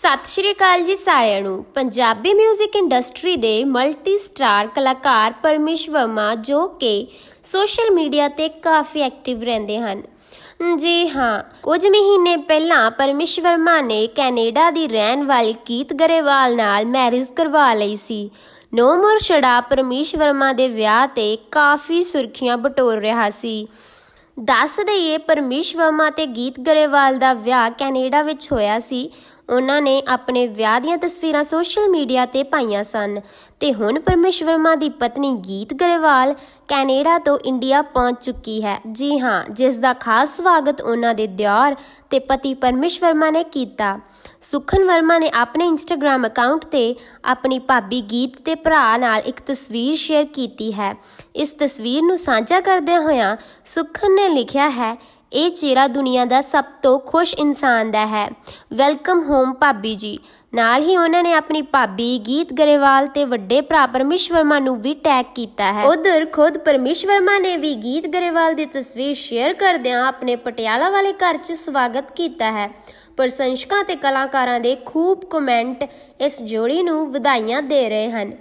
ਸਤਿ ਸ਼੍ਰੀ ਅਕਾਲ ਜੀ ਸਾਰਿਆਂ ਨੂੰ ਪੰਜਾਬੀ 뮤직 ਇੰਡਸਟਰੀ ਦੇ ਮਲਟੀ ਸਟਾਰ ਕਲਾਕਾਰ ਪਰਮੇਸ਼ ਵਰਮਾ ਜੋ ਕਿ ਸੋਸ਼ਲ ਮੀਡੀਆ ਤੇ ਕਾਫੀ ਐਕਟਿਵ ਰਹਿੰਦੇ ਹਨ ਜੀ ਹਾਂ ਕੁਝ ਮਹੀਨੇ ਪਹਿਲਾਂ ਪਰਮੇਸ਼ ਵਰਮਾ ਨੇ ਕੈਨੇਡਾ ਦੀ ਰਹਿਣ ਵਾਲੀ ਕੀਤ ਗਰੇਵਾਲ ਨਾਲ ਮੈਰਿਜ ਕਰਵਾ ਲਈ ਸੀ ਨੋ ਮੋਰ ਸ਼ੜਾ ਪਰਮੇਸ਼ ਵਰਮਾ ਦੇ ਵਿਆਹ ਤੇ ਕਾਫੀ ਸੁਰਖੀਆਂ ਬਟੋਰ ਰਿਹਾ ਸੀ ਦੱਸ ਦਈਏ ਪਰਮੇਸ਼ ਵਰਮਾ ਤੇ ਗੀਤ ਗਰੇਵਾਲ ਦਾ ਵਿਆਹ ਕੈਨੇਡਾ ਵਿੱਚ ਹੋਇਆ ਸੀ ਉਹਨਾਂ ਨੇ ਆਪਣੇ ਵਿਆਹ ਦੀਆਂ ਤਸਵੀਰਾਂ ਸੋਸ਼ਲ ਮੀਡੀਆ ਤੇ ਪਾਈਆਂ ਸਨ ਤੇ ਹੁਣ ਪਰਮੇਸ਼ ਵਰਮਾ ਦੀ ਪਤਨੀ ਗੀਤ ਗਰੇਵਾਲ ਕੈਨੇਡਾ ਤੋਂ ਇੰਡੀਆ ਪਹੁੰਚ ਚੁੱਕੀ ਹੈ ਜੀ ਹਾਂ ਜਿਸ ਦਾ ਖਾਸ ਸਵਾਗਤ ਉਹਨਾਂ ਦੇ ਦਿਓਰ ਤੇ ਪਤੀ ਪਰਮੇਸ਼ ਵਰਮਾ ਨੇ ਕੀਤਾ ਸੁਖਨ ਵਰਮਾ ਨੇ ਆਪਣੇ ਇੰਸਟਾਗ੍ਰam ਅਕਾਊਂਟ ਤੇ ਆਪਣੀ ਭਾਬੀ ਗੀਤ ਤੇ ਭਰਾ ਨਾਲ ਇੱਕ ਤਸਵੀਰ ਸ਼ੇਅਰ ਕੀਤੀ ਹੈ ਇਸ ਤਸਵੀਰ ਨੂੰ ਸਾਂਝਾ ਕਰਦੇ ਹੋਇਆ ਸੁਖਨ ਨੇ ਲਿਖਿਆ ਹੈ ਇਹ ਚਿਹਰਾ ਦੁਨੀਆ ਦਾ ਸਭ ਤੋਂ ਖੁਸ਼ ਇਨਸਾਨ ਦਾ ਹੈ ਵੈਲਕਮ ਹੋਮ ਭਾਬੀ ਜੀ ਨਾਲ ਹੀ ਉਹਨਾਂ ਨੇ ਆਪਣੀ ਭਾਬੀ ਗੀਤ ਗਰੇਵਾਲ ਤੇ ਵੱਡੇ ਭਰਾ ਪਰਮੇਸ਼ਵਰ ਵਰਮਾ ਨੂੰ ਵੀ ਟੈਗ ਕੀਤਾ ਹੈ ਉਧਰ ਖੁਦ ਪਰਮੇਸ਼ਵਰ ਵਰਮਾ ਨੇ ਵੀ ਗੀਤ ਗਰੇਵਾਲ ਦੀ ਤਸਵੀਰ ਸ਼ੇਅਰ ਕਰਦਿਆਂ ਆਪਣੇ ਪਟਿਆਲਾ ਵਾਲੇ ਘਰ 'ਚ ਸਵਾਗਤ ਕੀਤਾ ਹੈ ਪ੍ਰਸ਼ੰਸਕਾਂ ਤੇ ਕਲਾਕਾਰਾਂ ਦੇ ਖੂਬ ਕਮੈਂਟ ਇਸ ਜੋੜੀ ਨੂੰ ਵਧਾਈਆਂ ਦੇ ਰਹੇ ਹਨ